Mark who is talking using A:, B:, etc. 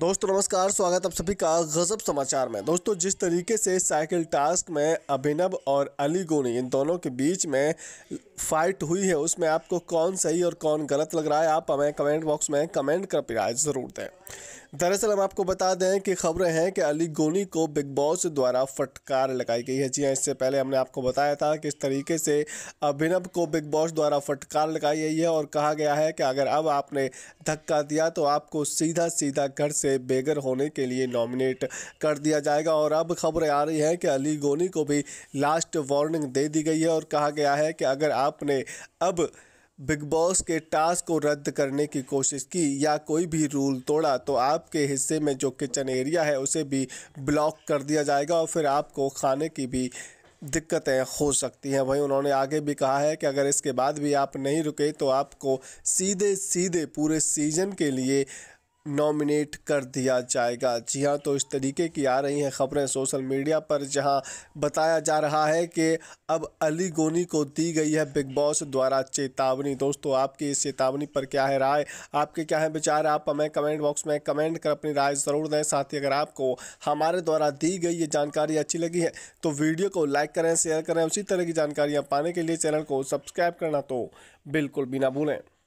A: दोस्तों नमस्कार स्वागत आप सभी का गजब समाचार में दोस्तों जिस तरीके से साइकिल टास्क में अभिनव और अली गोनी इन दोनों के बीच में फाइट हुई है उसमें आपको कौन सही और कौन गलत लग रहा है आप हमें कमेंट बॉक्स में कमेंट कर पाए ज़रूर दें दरअसल हम आपको बता दें कि खबरें हैं कि अली गोनी को बिग बॉस द्वारा फटकार लगाई गई है जी हाँ इससे पहले हमने आपको बताया था कि इस तरीके से अभिनव को बिग बॉस द्वारा फटकार लगाई गई है और कहा गया है कि अगर अब आपने धक्का दिया तो आपको सीधा सीधा घर से से बेगर होने के लिए नॉमिनेट कर दिया जाएगा और अब खबरें आ रही हैं कि अली गोनी को भी लास्ट वार्निंग दे दी गई है और कहा गया है कि अगर आपने अब बिग बॉस के टास्क को रद्द करने की कोशिश की या कोई भी रूल तोड़ा तो आपके हिस्से में जो किचन एरिया है उसे भी ब्लॉक कर दिया जाएगा और फिर आपको खाने की भी दिक्कतें हो सकती हैं वहीं उन्होंने आगे भी कहा है कि अगर इसके बाद भी आप नहीं रुके तो आपको सीधे सीधे पूरे सीजन के लिए नॉमिनेट कर दिया जाएगा जी हाँ तो इस तरीके की आ रही हैं ख़बरें सोशल मीडिया पर जहां बताया जा रहा है कि अब अली गोनी को दी गई है बिग बॉस द्वारा चेतावनी दोस्तों आपकी इस चेतावनी पर क्या है राय आपके क्या है विचार आप हमें कमेंट बॉक्स में कमेंट कर अपनी राय ज़रूर दें साथ ही अगर आपको हमारे द्वारा दी गई ये जानकारी अच्छी लगी है तो वीडियो को लाइक करें शेयर करें उसी तरह की जानकारियाँ पाने के लिए चैनल को सब्सक्राइब करना तो बिल्कुल भी ना भूलें